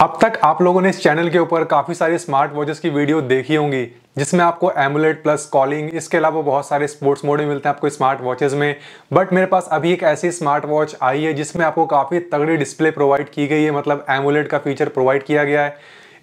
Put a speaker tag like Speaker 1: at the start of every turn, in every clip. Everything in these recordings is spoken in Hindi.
Speaker 1: अब तक आप लोगों ने इस चैनल के ऊपर काफ़ी सारी स्मार्ट वॉचेस की वीडियो देखी होंगी जिसमें आपको एमुलेट प्लस कॉलिंग इसके अलावा बहुत सारे स्पोर्ट्स मोड मिलते हैं आपको स्मार्ट वॉचेस में बट मेरे पास अभी एक ऐसी स्मार्ट वॉच आई है जिसमें आपको काफ़ी तगड़ी डिस्प्ले प्रोवाइड की गई है मतलब एमुलेट का फीचर प्रोवाइड किया गया है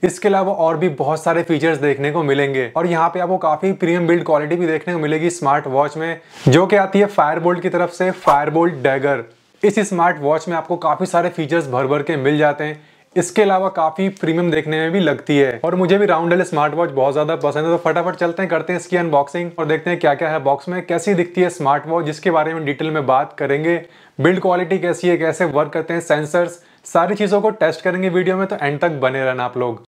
Speaker 1: इसके अलावा और भी बहुत सारे फीचर्स देखने को मिलेंगे और यहाँ पे आपको काफी प्रीमियम बिल्ड क्वालिटी भी देखने को मिलेगी स्मार्ट वॉच में जो कि आती है फायरबोल्ट की तरफ से फायरबोल्ट डैगर इस स्मार्ट वॉच में आपको काफी सारे फीचर्स भर भर के मिल जाते हैं इसके अलावा काफी प्रीमियम देखने में भी लगती है और मुझे भी राउंडल स्मार्ट वॉच बहुत ज्यादा पसंद है तो फटाफट चलते हैं करते हैं इसकी अनबॉक्सिंग और देखते हैं क्या क्या है बॉक्स में कैसी दिखती है स्मार्ट वॉच जिसके बारे में डिटेल में बात करेंगे बिल्ड क्वालिटी कैसी है कैसे वर्क करते हैं सेंसर्स सारी चीज़ों को टेस्ट करेंगे वीडियो में तो एंड तक बने रहना आप लोग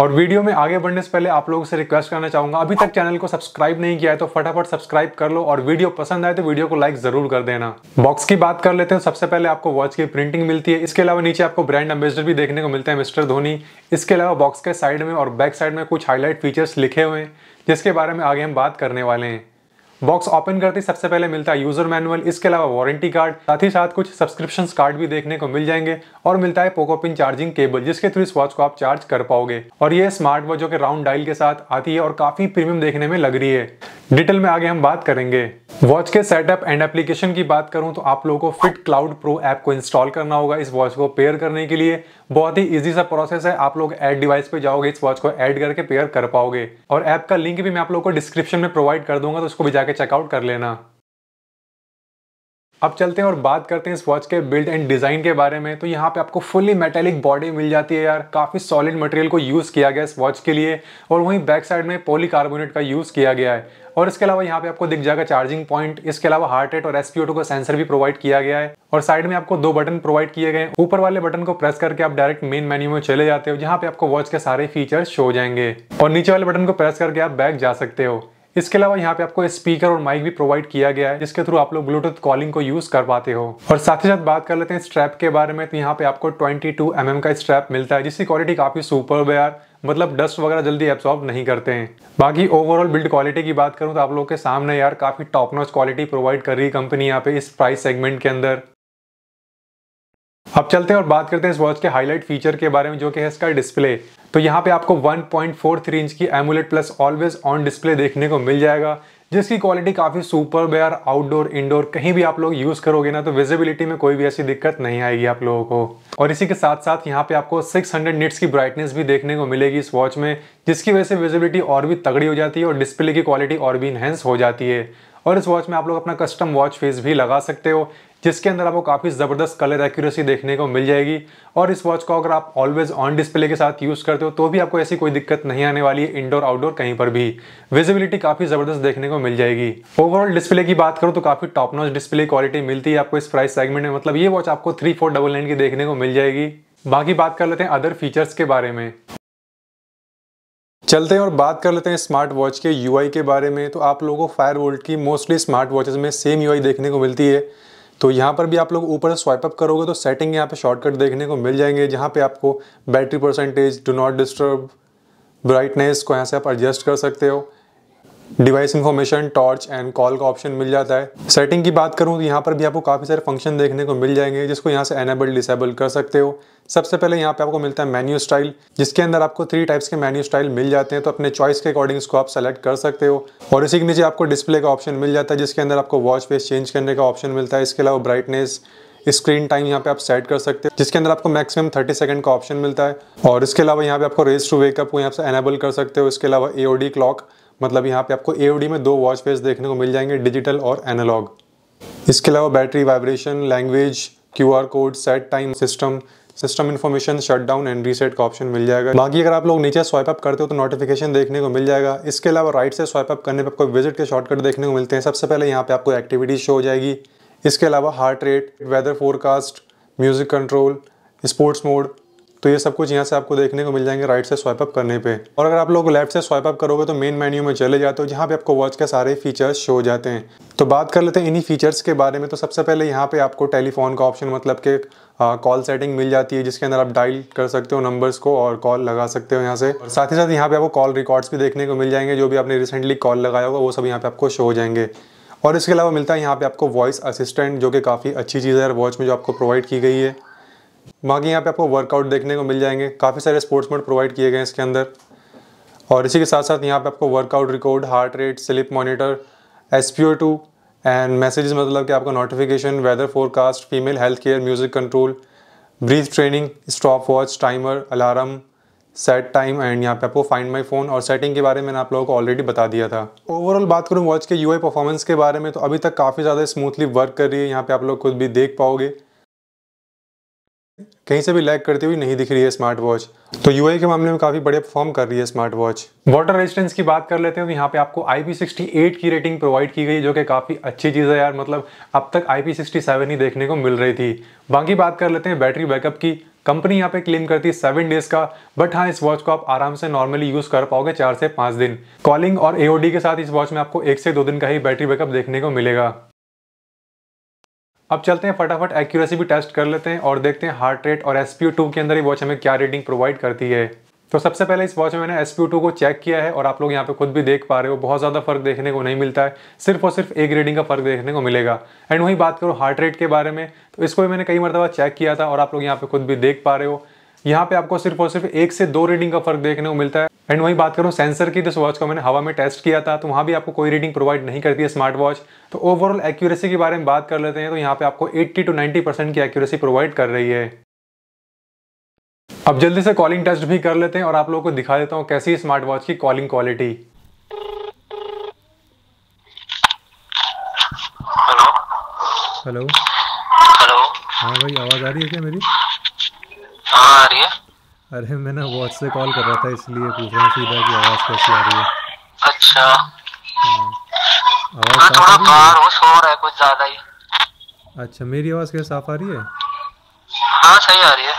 Speaker 1: और वीडियो में आगे बढ़ने से पहले आप लोगों से रिक्वेस्ट करना चाहूंगा अभी तक चैनल को सब्सक्राइब नहीं किया है तो फटाफट सब्सक्राइब कर लो और वीडियो पसंद आए तो वीडियो को लाइक जरूर कर देना बॉक्स की बात कर लेते हैं सबसे पहले आपको वॉच की प्रिंटिंग मिलती है इसके अलावा नीचे आपको ब्रांड एम्बेसडर भी देखने को मिलता है मिस्टर धोनी इसके अलावा बॉक्स के साइड में और बैक साइड में कुछ हाईलाइट फीचर्स लिखे हुए हैं जिसके बारे में आगे हम बात करने वाले हैं बॉक्स ओपन करते ही सबसे पहले मिलता है यूजर मैनुअल इसके अलावा वारंटी कार्ड साथ ही साथ कुछ सब्सक्रिप्शन कार्ड भी देखने को मिल जाएंगे और मिलता है पोकोपिन चार्जिंग केबल जिसके थ्रू इस वॉच को आप चार्ज कर पाओगे और ये स्मार्ट वॉच जो कि राउंड डायल के साथ आती है और काफी प्रीमियम देखने में लग रही है डिटेल में आगे हम बात करेंगे वॉच के सेटअप एंड एप्लीकेशन की बात करूं तो आप लोगों को फिट क्लाउड प्रो ऐप को इंस्टॉल करना होगा इस वॉच को पेयर करने के लिए बहुत ही इजी सा प्रोसेस है आप लोग ऐड डिवाइस पे जाओगे इस वॉच को ऐड करके पेयर कर पाओगे और ऐप का लिंक भी मैं आप लोगों को डिस्क्रिप्शन में प्रोवाइड कर दूंगा तो उसको भी जाके चेकआउट कर लेना अब चलते हैं और बात करते हैं इस वॉच के बिल्ड एंड डिज़ाइन के बारे में तो यहाँ पे आपको फुली मेटेलिक बॉडी मिल जाती है यार काफ़ी सॉलिड मटेरियल को यूज़ किया गया इस वॉच के लिए और वहीं बैक साइड में पॉलीकार्बोनेट का यूज़ किया गया है और इसके अलावा यहाँ पे आपको दिख जाएगा चार्जिंग पॉइंट इसके अलावा हार्ट रेट और एसपीओ का सेंसर भी प्रोवाइड किया गया है और साइड में आपको दो बटन प्रोवाइड किए गए ऊपर वाले बटन को प्रेस करके आप डायरेक्ट मेन मेन्यू में चले जाते हो जहाँ पे आपको वॉच के सारे फीचर्स शो जाएंगे और नीचे वाले बटन को प्रेस करके आप बैक जा सकते हो इसके अलावा यहाँ पे आपको स्पीकर और माइक भी प्रोवाइड किया गया है जिसके थ्रू आप लोग ब्लूटूथ कॉलिंग को यूज कर पाते हो और साथ ही साथ बात कर लेते हैं स्ट्रैप के बारे में तो यहाँ पे आपको ट्वेंटी टू mm का स्ट्रैप मिलता है जिसकी क्वालिटी काफी सुपर यार मतलब डस्ट वगैरह जल्दी एब्सॉर्ब नहीं करते हैं बाकी ओवरऑल बिल्ड क्वालिटी की बात करूँ तो आप लोग के सामने यार काफी टॉप नॉच क्वालिटी प्रोवाइड कर रही है कंपनी यहाँ पे इस प्राइस सेगमेंट के अंदर अब चलते हैं और बात करते हैं इस वॉच के हाईलाइट फीचर के बारे में जो कि है इसका डिस्प्ले तो यहाँ पे आपको 1.43 इंच की AMOLED plus always on display देखने को मिल जाएगा जिसकी क्वालिटी काफ़ी सुपर बेयर आउटडोर इंडोर कहीं भी आप लोग यूज़ करोगे ना तो विजिबिलिटी में कोई भी ऐसी दिक्कत नहीं आएगी आप लोगों को और इसी के साथ साथ यहाँ पे आपको 600 हंड्रेड निट्स की ब्राइटनेस भी देखने को मिलेगी इस वॉच में जिसकी वजह से विजिबिलिटी और भी तगड़ी हो जाती है और डिस्प्ले की क्वालिटी और भी इन्हेंस हो जाती है और इस वॉच में आप लोग अपना कस्टम वॉच फेस भी लगा सकते हो जिसके अंदर आपको काफ़ी ज़बरदस्त कलर एक्यूरेसी देखने को मिल जाएगी और इस वॉच को अगर आप ऑलवेज ऑन डिस्प्ले के साथ यूज़ करते हो तो भी आपको ऐसी कोई दिक्कत नहीं आने वाली है इंडोर आउटडोर कहीं पर भी विजिबिलिटी काफ़ी ज़बरदस्त देखने को मिल जाएगी ओवरऑल डिस्प्ले की बात करो तो काफ़ी टॉप नॉच डिस्प्ले क्वालिटी मिलती है आपको इस प्राइस सेगमेंट में मतलब ये वॉच आपको थ्री फोर डबल नाइन की देखने को मिल जाएगी बाकी बात कर लेते हैं अदर फीचर्स के बारे में चलते हैं और बात कर लेते हैं स्मार्ट वॉच के यूआई के बारे में तो आप लोगों को फायर वोल्ट की मोस्टली स्मार्ट वॉचेज़ में सेम यूआई देखने को मिलती है तो यहाँ पर भी आप लोग ऊपर स्वाइप अप करोगे तो सेटिंग यहाँ पे शॉर्टकट देखने को मिल जाएंगे जहाँ पे आपको battery percentage do not disturb brightness को यहाँ से आप एडजस्ट कर सकते हो device information torch and call का ऑप्शन मिल जाता है सेटिंग की बात करूँ तो यहाँ पर भी आपको काफ़ी सारे फंक्शन देखने को मिल जाएंगे जिसको यहाँ से एनेबल डिसेबल कर सकते हो सबसे पहले यहाँ पे आपको मिलता है मेन्यू स्टाइल जिसके अंदर आपको थ्री टाइप्स के मेन्यू स्टाइल मिल जाते हैं तो अपने चॉइस के अकॉर्डिंग इसको आप सेलेक्ट कर सकते हो और इसी के नीचे आपको डिस्प्ले का ऑप्शन मिल जाता है जिसके अंदर आपको वॉच फेस चेंज करने का ऑप्शन मिलता है इसके अलावा ब्राइटनेस स्क्रीन टाइम यहाँ पे आप सेट कर सकते हो जिसके अंदर आपको मैक्सिमम 30 सेकंड का ऑप्शन मिलता है और इसके अलावा यहाँ पे आपको रेस टू वेकअप को यहाँ से एनेबल कर सकते हो इसके अलावा एओडी क्लॉक मतलब यहाँ पे आपको ए में दो वॉच फेस देखने को मिल जाएंगे डिजिटल और एनालॉग इसके अलावा battery vibration language Q code set time system system information shut down and reset का ऑप्शन मिल जाएगा बाकी अगर आप लोग नीचे स्वाइप अप करते हो तो नोटिफिकेशन देखने को मिल जाएगा इसके अलावा राइट से स्वाइप अप करने पर आपको विजिट के शॉर्टकट देखने को मिलते हैं सबसे पहले यहाँ पे आपको एक्टिविटीज शो हो जाएगी इसके अलावा heart rate weather forecast music control sports mode तो ये सब कुछ यहाँ से आपको देखने को मिल जाएंगे राइट से स्वाइप अप करने पे और अगर आप लोग लेफ्ट से स्वाइप अप करोगे तो मेन मेन्यू में चले जाते हो जहाँ पे आपको वॉच के सारे फीचर्स शो हो जाते हैं तो बात कर लेते हैं इन्हीं फीचर्स के बारे में तो सबसे पहले यहाँ पे आपको टेलीफोन का ऑप्शन मतलब के कॉल सेटिंग मिल जाती है जिसके अंदर आप डायल कर सकते हो नंबर्स को और कॉल लगा सकते हो यहाँ से और साथ ही साथ यहाँ पे आपको कॉल रिकॉर्ड्स भी देखने को मिल जाएंगे जो भी आपने रिसेंटली कॉल लगाया होगा वो सब यहाँ पे आपको शो हो जाएंगे और इसके अलावा मिलता है यहाँ पे आपको वॉइस असिस्टेंट जो कि काफ़ी अच्छी चीज़ है वॉच में जो आपको प्रोवाइड की गई है बाकी यहाँ पे आपको वर्कआउट देखने को मिल जाएंगे काफ़ी सारे स्पोर्ट्स मोड प्रोवाइड किए गए हैं इसके अंदर और इसी के साथ साथ यहाँ पे आपको workout record heart rate sleep monitor S P O two and messages मतलब कि आपका notification weather forecast female health care music control breathe training stopwatch timer alarm set time and यहाँ पे आपको फाइंड माय फ़ोन और सेटिंग के बारे में मैंने आप लोगों को ऑलरेडी बता दिया था ओवरऑल बात करूँ वॉच के यूआई परफॉर्मेंस के बारे में तो अभी तक काफ़ी ज़्यादा स्मूथली वर्क कर रही है यहाँ पे आप लोग खुद भी देख पाओगे कहीं से भी लैग करती हुई नहीं दिख रही है स्मार्ट वॉच तो यूआई के मामले में काफ़ी बढ़िया परफॉर्म कर रही है स्मार्ट वॉच वाटर रेजिस्टेंस की बात कर लेते हैं तो यहाँ पे आपको IP68 की रेटिंग प्रोवाइड की गई जो कि काफ़ी अच्छी चीज़ है यार मतलब अब तक IP67 ही देखने को मिल रही थी बाकी बात कर लेते हैं बैटरी बैकअप की कंपनी यहाँ पे क्लेम करती है सेवन डेज का बट हाँ इस वॉच को आप आराम से नॉर्मली यूज कर पाओगे चार से पांच दिन कॉलिंग और एओडी के साथ इस वॉच में आपको एक से दो दिन का ही बैटरी बैकअप देखने को मिलेगा अब चलते हैं फटाफट एक्यूरेसी भी टेस्ट कर लेते हैं और देखते हैं हार्ट रेट और एस के अंदर ये वॉच हमें क्या रीडिंग प्रोवाइड करती है तो सबसे पहले इस वॉच में मैंने एस टू को चेक किया है और आप लोग यहाँ पे खुद भी देख पा रहे हो बहुत ज़्यादा फर्क देखने को नहीं मिलता है सिर्फ और सिर्फ एक रीडिंग का फर्क देखने को मिलेगा एंड वहीं बात करो हार्ट रेट के बारे में तो इसको भी मैंने कई मरतबा चेक किया था और आप लोग यहाँ पे खुद भी देख पा रहे हो यहाँ पे आपको सिर्फ और सिर्फ एक से दो रीडिंग का फर्क देखने को मिलता है एंड वहीं बात करूँ सेंसर की तो वॉच को मैंने हवा में टेस्ट किया था तो वहाँ भी आपको कोई रीडिंग प्रोवाइड नहीं करती है स्मार्ट वॉच तो ओवरऑल एक्यूरेसी के बारे में बात कर लेते हैं तो यहाँ पे आपको 80 टू 90 परसेंट की एक्यूरेसी प्रोवाइड कर रही है अब जल्दी से कॉलिंग टेस्ट भी कर लेते हैं और आप लोगों को दिखा देता हूँ कैसी स्मार्ट वॉच की कॉलिंग क्वालिटी हेलो हेलो हाँ भाई आवाज़ आ रही है क्या मेरी हाँ, आ रही है अरे मैं ना वॉच से कॉल कर रहा था इसलिए पूछ रहा हूँ सीधा की आवाज़ कैसी आ रही है अच्छा हाँ। आवाज मैं थोड़ा बाहर हूँ सो रहा है कुछ ज़्यादा ही अच्छा मेरी आवाज़ क्या साफ आ रही है हाँ सही आ रही है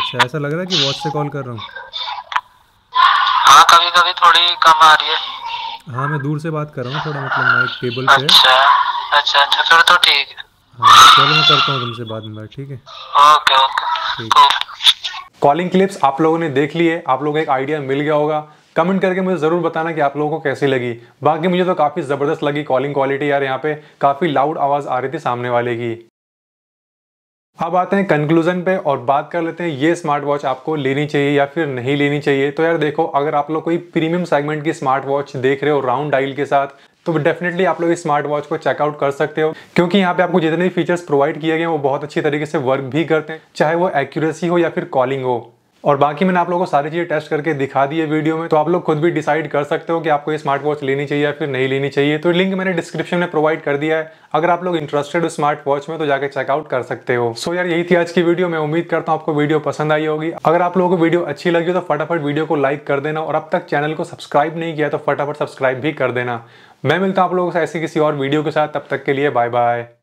Speaker 1: अच्छा ऐसा लग रहा है कि वॉच से कॉल कर रहा हूँ हाँ कभी कभी थोड़ी कम आ रही है हाँ मैं दूर से बात कर रहा हूँ थोड़ा मतलब माइक टेबल पे अच्छा, अच्छा अच्छा फिर तो ठीक है हाँ चलो मैं करता हूँ तुमसे बाद में ठीक है ओके ओके ठीक है कॉलिंग क्लिप्स आप लोगों ने देख ली है आप लोगों को एक आइडिया मिल गया होगा कमेंट करके मुझे ज़रूर बताना कि आप लोगों को कैसी लगी बाकी मुझे तो काफ़ी ज़बरदस्त लगी कॉलिंग क्वालिटी यार यहाँ पे काफ़ी लाउड आवाज़ आ रही थी सामने वाले की अब आते हैं कंक्लूजन पे और बात कर लेते हैं ये स्मार्ट वॉच आपको लेनी चाहिए या फिर नहीं लेनी चाहिए तो यार देखो अगर आप लोग कोई प्रीमियम सेगमेंट की स्मार्ट वॉच देख रहे हो राउंड डाइल के साथ तो डेफिनेटली आप लोग इस स्मार्ट वॉच को चेकआउट कर सकते हो क्योंकि यहाँ पे आपको जितने भी फीचर्स प्रोवाइड किए गए हैं वो बहुत अच्छी तरीके से वर्क भी करते हैं चाहे वो एक्यूरेसी हो या फिर कॉलिंग हो और बाकी मैंने आप लोगों को सारी चीज़ें टेस्ट करके दिखा दी है वीडियो में तो आप लोग खुद भी डिसाइड कर सकते हो कि आपको ये स्मार्ट वॉच लेनी चाहिए या फिर नहीं लेनी चाहिए तो लिंक मैंने डिस्क्रिप्शन में प्रोवाइड कर दिया है अगर आप लोग इंटरेस्टेड हो स्मार्ट वॉच में तो जाकर चेकआउट कर सकते हो सो so यार यही थी आज की वीडियो मैं उम्मीद करता हूँ आपको वीडियो पसंद आई होगी अगर आप लोगों को वीडियो अच्छी लगी हो तो फटाफट वीडियो को लाइक कर देना और अब तक चैनल को सब्सक्राइब नहीं किया तो फटाफट सब्सक्राइब भी कर देना मैं मिलता हूँ आप लोगों से ऐसी किसी और वीडियो के साथ तब तक के लिए बाय बाय